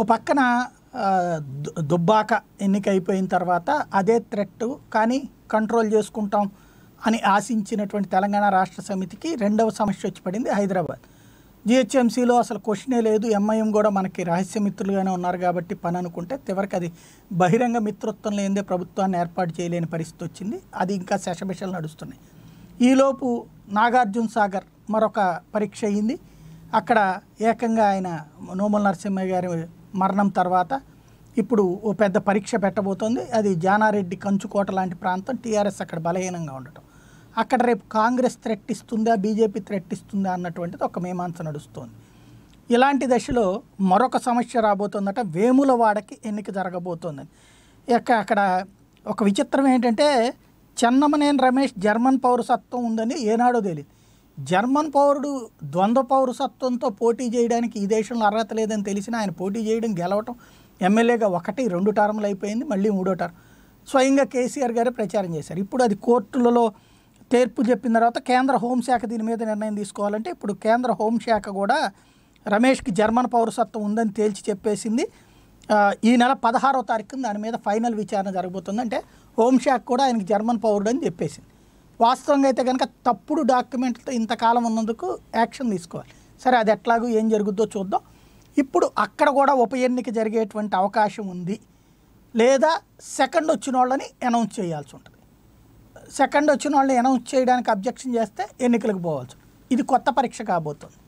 ఓ పక్కన దుబ్బాక ఎన్నిక అయిపోయిన తర్వాత అదే థ్రెట్ కానీ కంట్రోల్ చేసుకుంటాం అని ఆశించినటువంటి తెలంగాణ రాష్ట్ర సమితికి రెండవ సమస్య వచ్చి పడింది హైదరాబాద్ జిహెచ్ఎంసీలో అసలు క్వశ్చనే లేదు ఎంఐఎం కూడా మనకి రహస్య మిత్రులుగానే ఉన్నారు కాబట్టి పని అనుకుంటే చివరికి అది బహిరంగ మిత్రత్వం లేదే ప్రభుత్వాన్ని ఏర్పాటు చేయలేని పరిస్థితి వచ్చింది అది ఇంకా శశబిషలు నడుస్తున్నాయి ఈలోపు నాగార్జున సాగర్ మరొక పరీక్ష అయింది అక్కడ ఏకంగా ఆయన నోముల నరసింహ గారి మరణం తర్వాత ఇప్పుడు ఓ పెద్ద పరీక్ష పెట్టబోతోంది అది జానారెడ్డి కంచుకోట లాంటి ప్రాంతం టీఆర్ఎస్ అక్కడ బలహీనంగా ఉండటం అక్కడ రేపు కాంగ్రెస్ థ్రెట్ ఇస్తుందా బీజేపీ థ్రెట్ ఇస్తుందా అన్నటువంటిది ఒక మీమాంస నడుస్తోంది ఇలాంటి దశలో మరొక సమస్య రాబోతుందట వేములవాడకి ఎన్నిక జరగబోతోందని ఇక అక్కడ ఒక విచిత్రం ఏంటంటే చెన్నమనేని రమేష్ జర్మన్ పౌరసత్వం ఉందని ఏనాడో తెలియదు జర్మన్ పౌరుడు ద్వంద్వ పౌరసత్వంతో పోటీ చేయడానికి ఈ దేశంలో అర్హత లేదని తెలిసిన ఆయన పోటీ చేయడం గెలవటం ఎమ్మెల్యేగా ఒకటి రెండు టర్ములు అయిపోయింది మళ్ళీ మూడో టర్మ్ స్వయంగా కేసీఆర్ గారే ప్రచారం చేశారు ఇప్పుడు అది కోర్టులలో తీర్పు చెప్పిన తర్వాత కేంద్ర హోంశాఖ దీని మీద నిర్ణయం తీసుకోవాలంటే ఇప్పుడు కేంద్ర హోంశాఖ కూడా రమేష్కి జర్మన్ పౌరసత్వం ఉందని తేల్చి చెప్పేసింది ఈ నెల పదహారో తారీఖున దాని మీద ఫైనల్ విచారణ జరగబోతుంది అంటే హోంశాఖ కూడా ఆయనకి జర్మన్ పౌరుడు అని చెప్పేసింది వాస్తవంగా అయితే కనుక తప్పుడు డాక్యుమెంట్తో ఇంతకాలం ఉన్నందుకు యాక్షన్ తీసుకోవాలి సరే అది ఎట్లాగో ఏం జరుగుద్దో చూద్దాం ఇప్పుడు అక్కడ కూడా ఉప ఎన్నిక జరిగేటువంటి అవకాశం ఉంది లేదా సెకండ్ వచ్చిన వాళ్ళని అనౌన్స్ చేయాల్సి ఉంటుంది సెకండ్ వచ్చిన వాళ్ళని అనౌన్స్ చేయడానికి అబ్జెక్షన్ చేస్తే ఎన్నికలకు పోవాల్సి ఉంటుంది ఇది కొత్త పరీక్ష కాబోతుంది